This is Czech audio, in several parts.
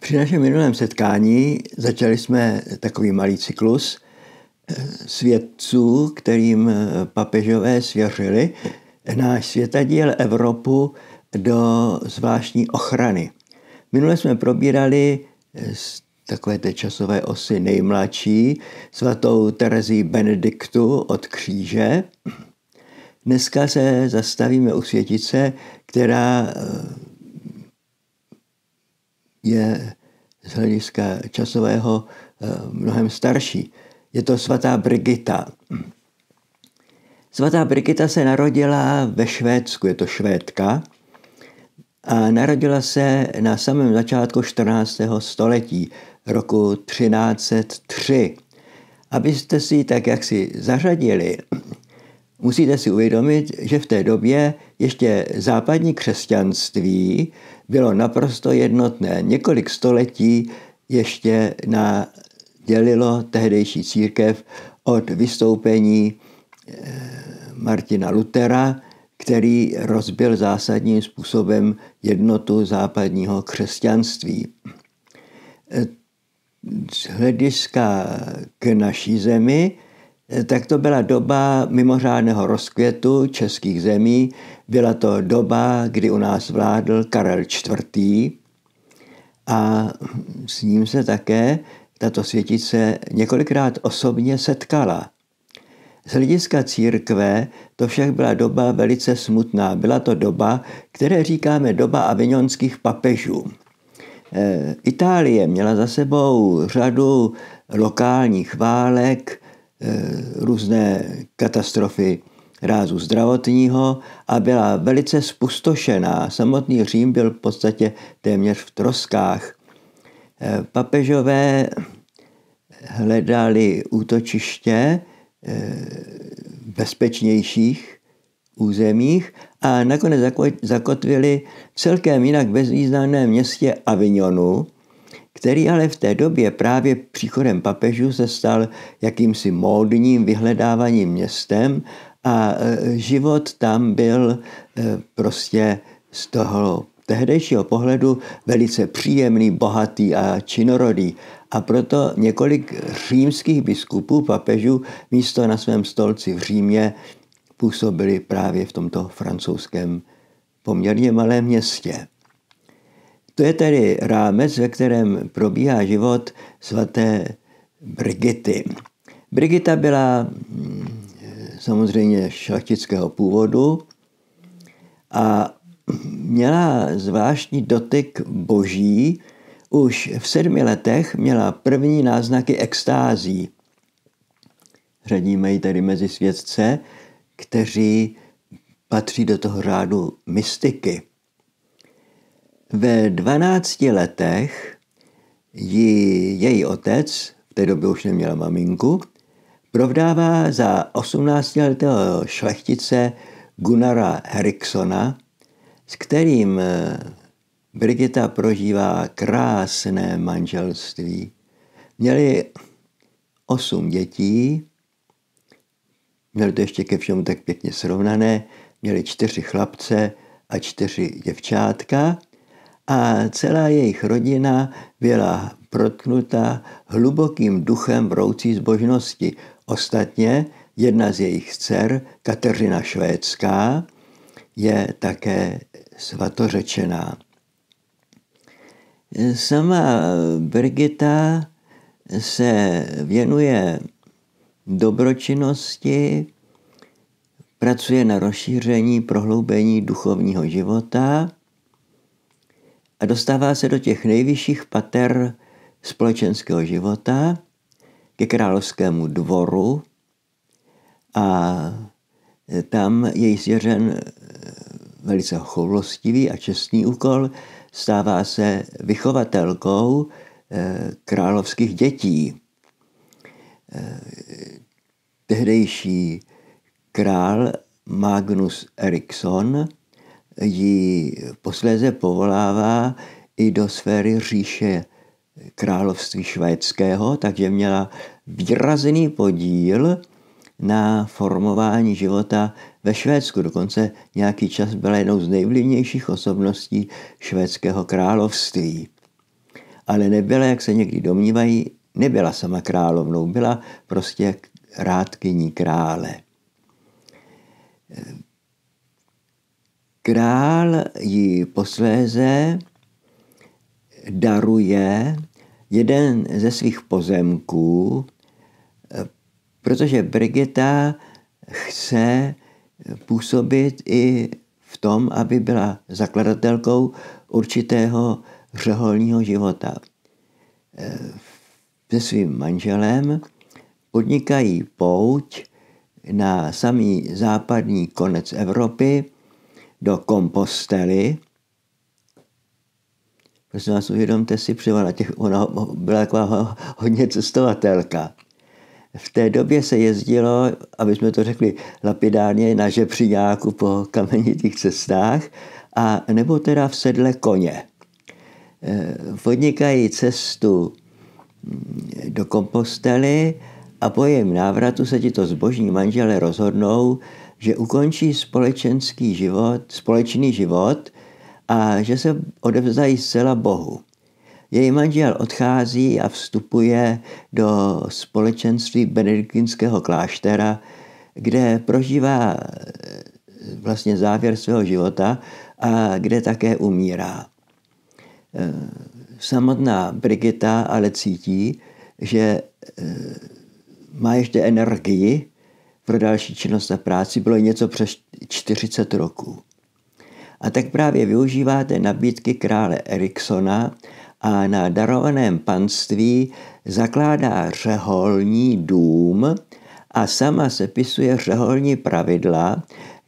Při našem minulém setkání začali jsme takový malý cyklus eh, svědců, kterým eh, papežové svěřili náš světadíl Evropu do zvláštní ochrany. Minule jsme probírali z eh, takové té časové osy nejmladší, svatou Terezí Benediktu od kříže. Dneska se zastavíme u světice, která je z hlediska časového eh, mnohem starší. Je to svatá Brigita. Svatá Brigita se narodila ve Švédsku, je to Švédka, a narodila se na samém začátku 14. století, roku 1303. Abyste si tak jak si zařadili, musíte si uvědomit, že v té době ještě západní křesťanství bylo naprosto jednotné. Několik století ještě na, dělilo tehdejší církev od vystoupení eh, Martina Lutera, který rozbil zásadním způsobem jednotu západního křesťanství. Eh, z hlediska k naší zemi Eh, tak to byla doba mimořádného rozkvětu českých zemí. Byla to doba, kdy u nás vládl Karel IV. A s ním se také tato světice několikrát osobně setkala. Z hlediska církve to však byla doba velice smutná. Byla to doba, které říkáme doba avignonských papežů. Eh, Itálie měla za sebou řadu lokálních válek, Eh, různé katastrofy rázu zdravotního a byla velice spustošená. Samotný Řím byl v podstatě téměř v troskách. Eh, papežové hledali útočiště eh, v bezpečnějších územích a nakonec zakotvili celkem jinak bezvýznamné městě Avignonu, který ale v té době právě příchodem papežů se stal jakýmsi módním vyhledávaným městem a e, život tam byl e, prostě z toho tehdejšího pohledu velice příjemný, bohatý a činorodý. A proto několik římských biskupů, papežů, místo na svém stolci v Římě působili právě v tomto francouzském poměrně malém městě. To je tedy rámec, ve kterém probíhá život svaté Brigity. Brigita byla mm, samozřejmě šlachtického původu a měla zvláštní dotyk boží. Už v sedmi letech měla první náznaky extází. Řadíme ji tedy mezi svědce, kteří patří do toho řádu mystiky. Ve 12 letech ji její otec, v té době už neměla maminku, provdává za 18-letého šlechtice Gunnara Eriksona, s kterým eh, Brigita prožívá krásné manželství. Měli osm dětí, měli to ještě ke všemu tak pěkně srovnané, měli čtyři chlapce a čtyři děvčátka – a celá jejich rodina byla protknuta hlubokým duchem vroucí zbožnosti. Ostatně jedna z jejich dcer, Kateřina Švédská, je také svatořečená. Sama Brigita se věnuje dobročinnosti, pracuje na rozšíření, prohloubení duchovního života – a dostává se do těch nejvyšších pater společenského života, ke královskému dvoru a tam je jí svěřen eh, velice choulostivý a čestný úkol, stává se vychovatelkou eh, královských dětí. Eh, tehdejší král Magnus Eriksson ji posléze povolává i do sféry říše království švédského, takže měla výrazný podíl na formování života ve Švédsku. Dokonce nějaký čas byla jednou z nejvlivnějších osobností švédského království. Ale nebyla, jak se někdy domnívají, nebyla sama královnou, byla prostě rádkyní krále. Král ji posléze daruje jeden ze svých pozemků, protože Brigita chce působit i v tom, aby byla zakladatelkou určitého řeholního života. Se svým manželem podnikají pouť na samý západní konec Evropy, do kompostely. Prosím vás, uvědomte si, přivala těch, ona byla taková hodně cestovatelka. V té době se jezdilo, aby jsme to řekli lapidárně, na žepřiňáku po kamenitých cestách a nebo teda v sedle koně. Eh, podnikají cestu mm, do kompostely a po jejím návratu se ti to zbožní manžele rozhodnou, že ukončí společenský život, společný život a že se odevzdají zcela Bohu. Její manžel odchází a vstupuje do společenství benediktinského kláštera, kde prožívá eh, vlastně závěr svého života a kde také umírá. Eh, samotná Brigita ale cítí, že eh, má ještě energii pro další činnost a práci bylo něco přes 40 roků. A tak právě využíváte nabídky krále Eriksona a na darovaném panství zakládá řeholní dům a sama sepisuje řeholní pravidla,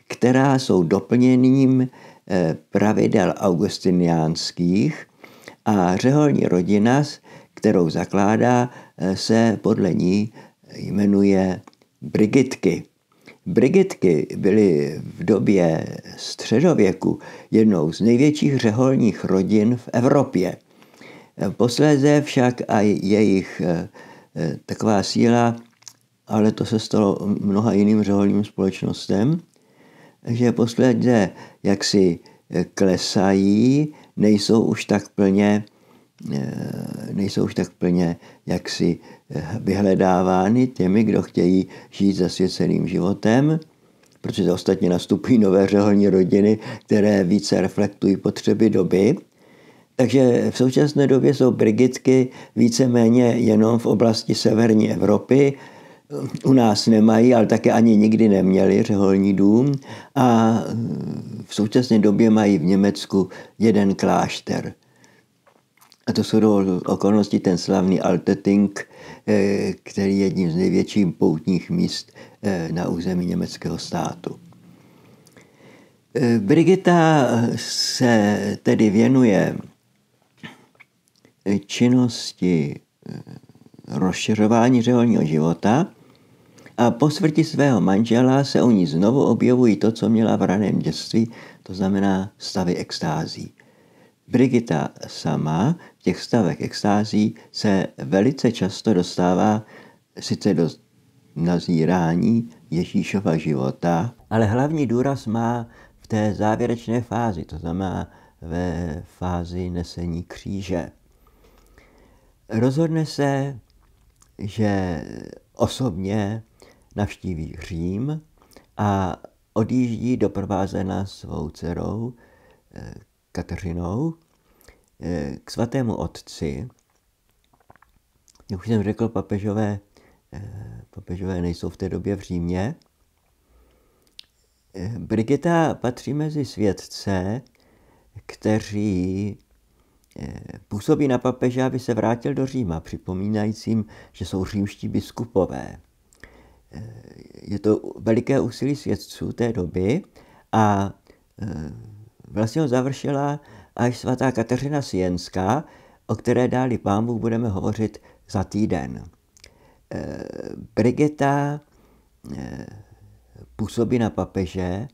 která jsou doplněním eh, pravidel augustiniánských a řeholní rodina, kterou zakládá, eh, se podle ní jmenuje Brigitky. Brigitky byly v době středověku jednou z největších řeholních rodin v Evropě. Posléze však a jejich eh, eh, taková síla, ale to se stalo mnoha jiným řeholním společnostem, že posledně jaksi eh, klesají, nejsou už tak plně Eh, nejsou už tak plně jaksi eh, vyhledávány těmi, kdo chtějí žít zasvěceným životem, protože ostatně nastupují nové řeholní rodiny, které více reflektují potřeby doby. Takže v současné době jsou brigitky víceméně jenom v oblasti severní Evropy. U nás nemají, ale také ani nikdy neměli řeholní dům. A v současné době mají v Německu jeden klášter – a to jsou do okolností ten slavný Alteting, eh, který je jedním z největších poutních míst eh, na území německého státu. Eh, Brigita se tedy věnuje činnosti rozšiřování řeholního života a po smrti svého manžela se u ní znovu objevují to, co měla v raném dětství, to znamená stavy extází. Brigita sama v těch stavech extází se velice často dostává sice do nazírání Ježíšova života, ale hlavní důraz má v té závěrečné fázi, to znamená ve fázi nesení kříže. Rozhodne se, že osobně navštíví Řím a odjíždí doprovázena svou dcerou, eh, Kateřinou eh, k svatému otci. Jak už jsem řekl, papežové, eh, papežové nejsou v té době v Římě. Eh, Brigita patří mezi svědce, kteří působí na papeže, aby se vrátil do Říma, připomínajícím, že jsou římští biskupové. Je to veliké úsilí svědců té doby a Vlastně ho završila až svatá Kateřina Sienská, o které dáli pámu budeme hovořit za týden. Brigeta Brigita e, působí na papeže,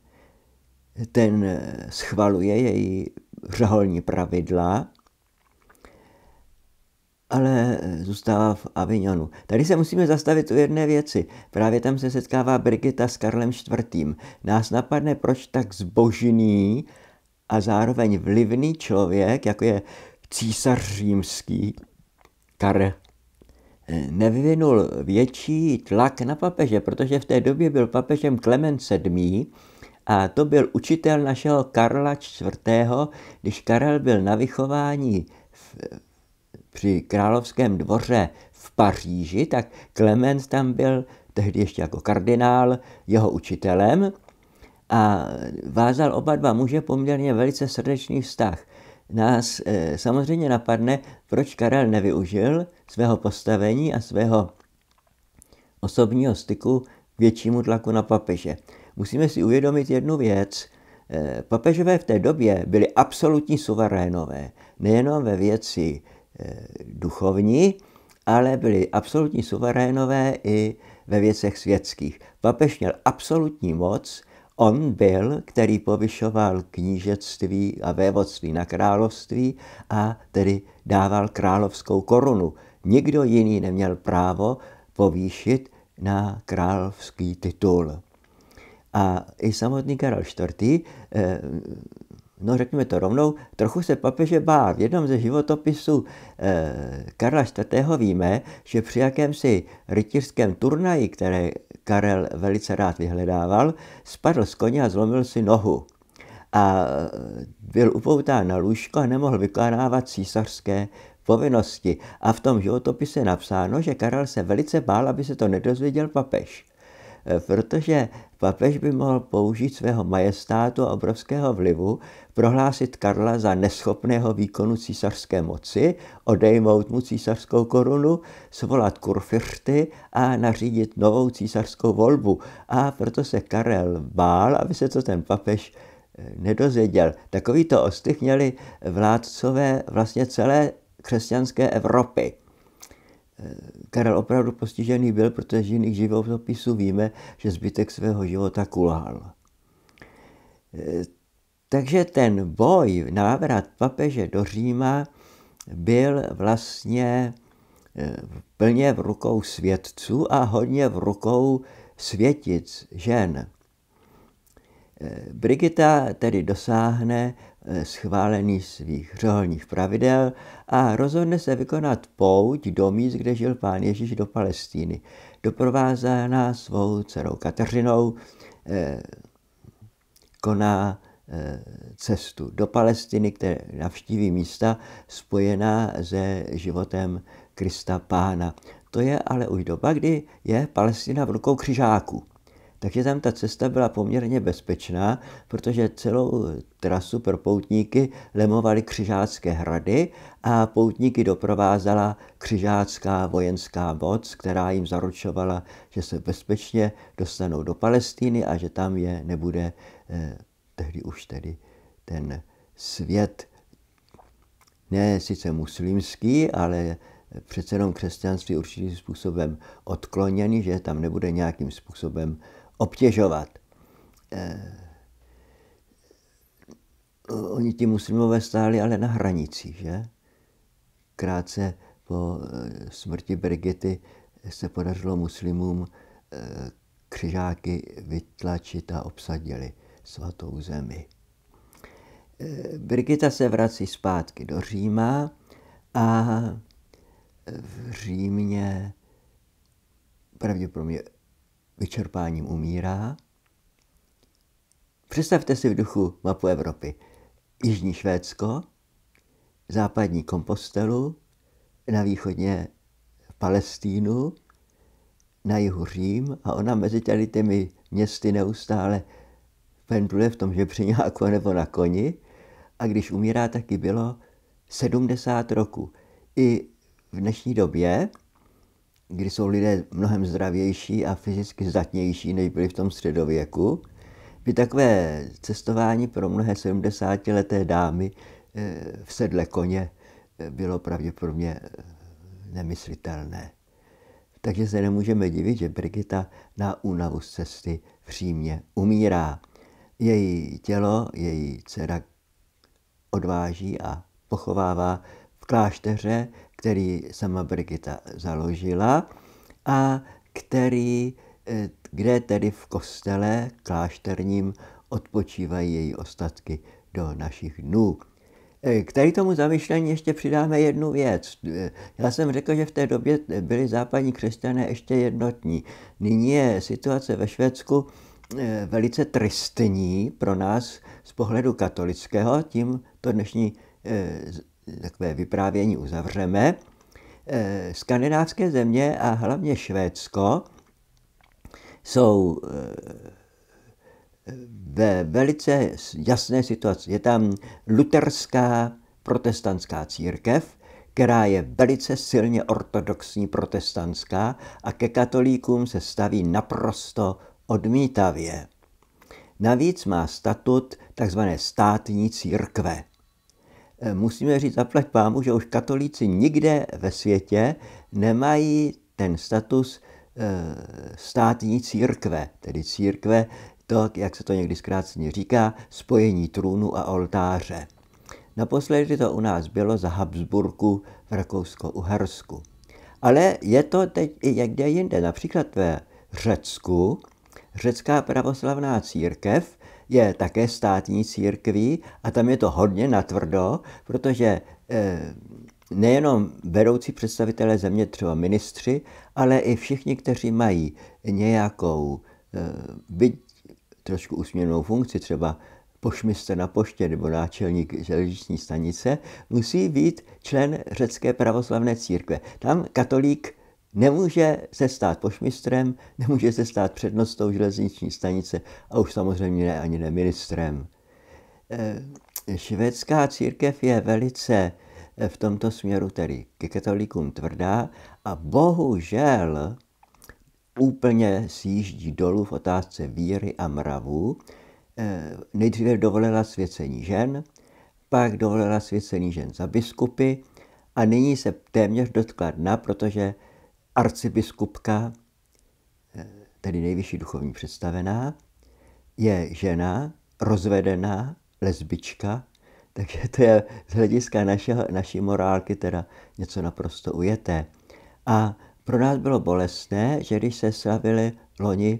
ten e, schvaluje její řeholní pravidla, ale e, zůstává v Avignonu. Tady se musíme zastavit u jedné věci. Právě tam se setkává Brigita s Karlem IV. Nás napadne, proč tak zbožný a zároveň vlivný člověk, jako je císař římský Karl, eh, nevyvinul větší tlak na papeže, protože v té době byl papežem Klement VII. A to byl učitel našeho Karla IV., když Karel byl na vychování v, při královském dvoře v Paříži, tak Klement tam byl tehdy ještě jako kardinál jeho učitelem a vázal oba dva muže poměrně velice srdečný vztah. Nás e, samozřejmě napadne, proč Karel nevyužil svého postavení a svého osobního styku k většímu tlaku na papeže. Musíme si uvědomit jednu věc. E, papežové v té době byli absolutní suverénové, nejenom ve věci e, duchovní, ale byli absolutní suverénové i ve věcech světských. Papež měl absolutní moc, On byl, který povyšoval knížectví a vévodství na království a tedy dával královskou korunu. Nikdo jiný neměl právo povýšit na královský titul. A i samotný Karel IV., eh, no řekněme to rovnou, trochu se papeže bál. V jednom ze životopisů eh, Karla IV. víme, že při jakémsi rytířském turnaji, které Karel velice rád vyhledával, spadl z koně a zlomil si nohu. A e, byl upoután na lůžko a nemohl vykonávat císařské povinnosti. A v tom životopise je napsáno, že Karel se velice bál, aby se to nedozvěděl papež. E, protože papež by mohl použít svého majestátu a obrovského vlivu prohlásit Karla za neschopného výkonu císařské moci, odejmout mu císařskou korunu, svolat kurfiřty a nařídit novou císařskou volbu. A proto se Karel bál, aby se to ten papež eh, nedozvěděl. Takovýto ostych měli vládcové vlastně celé křesťanské Evropy. Eh, Karel opravdu postižený byl, protože z jiných životopisů víme, že zbytek svého života kulhal. Eh, takže ten boj, návrat papeže do Říma, byl vlastně eh, plně v rukou svědců a hodně v rukou světic žen. Eh, Brigita tedy dosáhne eh, schválení svých řeholních pravidel a rozhodne se vykonat pouť do míst, kde žil pán Ježíš do Palestíny. Doprovázená svou dcerou Kateřinou koná Eh, cestu do Palestiny, které navštíví místa spojená se životem Krista Pána. To je ale už doba, kdy je Palestina v rukou křižáků. Takže tam ta cesta byla poměrně bezpečná, protože celou trasu pro poutníky lemovaly křižácké hrady a poutníky doprovázela křižácká vojenská moc, která jim zaručovala, že se bezpečně dostanou do Palestíny a že tam je nebude eh, tehdy už tedy ten svět, ne sice muslimský, ale přece jenom křesťanství určitým způsobem odkloněný, že tam nebude nějakým způsobem obtěžovat. Eh, oni ti muslimové stáli ale na hranici, že? Krátce po eh, smrti Brigity se podařilo muslimům eh, křižáky vytlačit a obsadili svatou zemi. Eh, Brigita se vrací zpátky do Říma a v Římě pravděpodobně vyčerpáním umírá. Představte si v duchu mapu Evropy. Jižní Švédsko, západní Kompostelu, na východně Palestínu, na jihu Řím a ona mezi těmi městy neustále pendluje v tom žebřiňáku nebo na koni a když umírá, taky bylo 70 roku. I v dnešní době, kdy jsou lidé mnohem zdravější a fyzicky zdatnější, než byli v tom středověku, by takové cestování pro mnohé 70-leté dámy eh, v sedle koně eh, bylo pravděpodobně eh, nemyslitelné. Takže se nemůžeme divit, že Brigita na únavu z cesty přímě umírá. Její tělo její dcera odváží a pochovává v klášteře, který sama Brigita založila a který, eh, kde tedy v kostele klášterním odpočívají její ostatky do našich dnů. Eh, K tady tomu zamyšlení ještě přidáme jednu věc. Eh, já jsem řekl, že v té době byli západní křesťané ještě jednotní. Nyní je situace ve Švédsku Eh, velice tristní pro nás z pohledu katolického. Tím to dnešní eh, takové vyprávění uzavřeme. Eh, skandinávské země a hlavně Švédsko jsou ve velice jasné situaci. Je tam luterská protestantská církev, která je velice silně ortodoxní protestantská a ke katolíkům se staví naprosto odmítavě. Navíc má statut tzv. státní církve. E, musíme říct, zaplať pámu, že už katolíci nikde ve světě nemají ten status e, státní církve, tedy církve, to, jak se to někdy zkráceně říká, spojení trůnu a oltáře. Naposledy to u nás bylo za Habsburku v Rakousko-Uhersku. Ale je to teď i někde jinde, například ve Řecku, Řecká pravoslavná církev je také státní církví a tam je to hodně natvrdo, protože eh, nejenom vedoucí představitelé země, třeba ministři, ale i všichni, kteří mají nějakou eh, byť trošku usměrnou funkci, třeba pošmistr na poště nebo náčelník železniční stanice, musí být člen řecké pravoslavné církve. Tam katolík Nemůže se stát pošmistrem, nemůže se stát přednostou železniční stanice a už samozřejmě ne, ani ne ministrem. Eh, švédská církev je velice eh, v tomto směru tedy ke katolikům tvrdá a bohužel úplně sjíždí dolů v otázce víry a mravu. Eh, nejdříve dovolila svěcení žen, pak dovolila svěcení žen za biskupy a nyní se téměř dotkla dna, protože arcibiskupka, eh, tedy nejvyšší duchovní představená, je žena, rozvedená, lesbička, takže to je z hlediska našeho, naší morálky teda něco naprosto ujeté. A pro nás bylo bolestné, že když se slavili loni,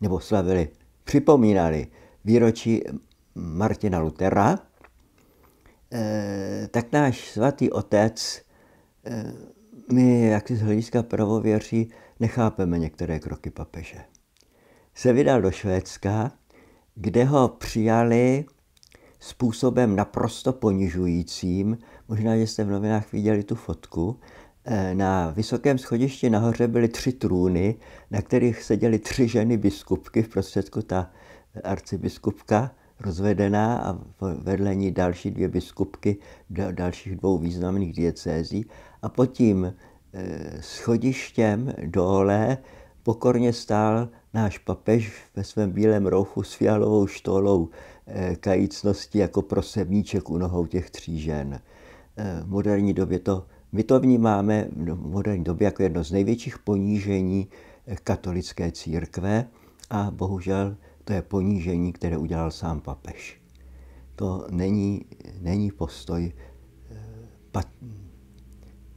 nebo slavili, připomínali výročí Martina Lutera, eh, tak náš svatý otec eh, my, jak si z hlediska pravověří, nechápeme některé kroky papeže. Se vydal do Švédska, kde ho přijali způsobem naprosto ponižujícím. Možná, že jste v novinách viděli tu fotku. E, na vysokém schodišti nahoře byly tři trůny, na kterých seděly tři ženy biskupky, v prostředku ta arcibiskupka rozvedená a vedle ní další dvě biskupky dalších dvou významných diecézí. A pod tím e, schodištěm dole pokorně stál náš papež ve svém bílém rouchu s fialovou štolou e, kajícnosti jako prosebníček u nohou těch tří žen. E, v moderní době to, my to vnímáme no, v moderní době jako jedno z největších ponížení katolické církve a bohužel to je ponížení, které udělal sám papež. To není, není postoj eh, pat,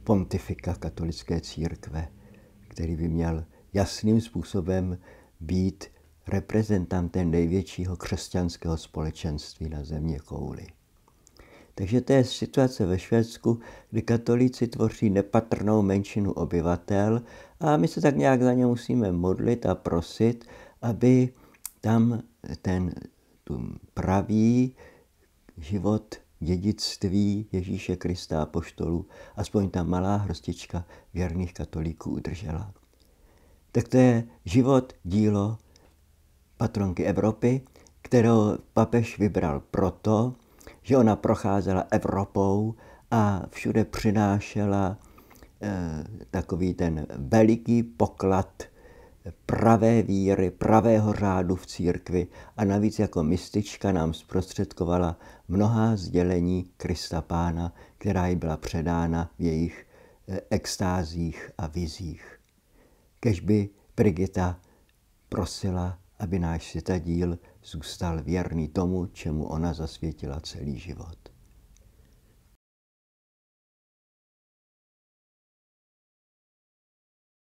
pontifika katolické církve, který by měl jasným způsobem být reprezentantem největšího křesťanského společenství na země kouli. Takže to je situace ve Švédsku, kdy katolíci tvoří nepatrnou menšinu obyvatel a my se tak nějak za ně musíme modlit a prosit, aby tam ten pravý život dědictví Ježíše Krista a poštolů, aspoň ta malá hrostička věrných katolíků udržela. Tak to je život, dílo patronky Evropy, kterou papež vybral proto, že ona procházela Evropou a všude přinášela eh, takový ten veliký poklad pravé víry, pravého řádu v církvi a navíc jako mistička nám zprostředkovala mnohá sdělení Krista Pána, která jí byla předána v jejich eh, extázích a vizích. Kež by Brigita prosila, aby náš světadíl zůstal věrný tomu, čemu ona zasvětila celý život.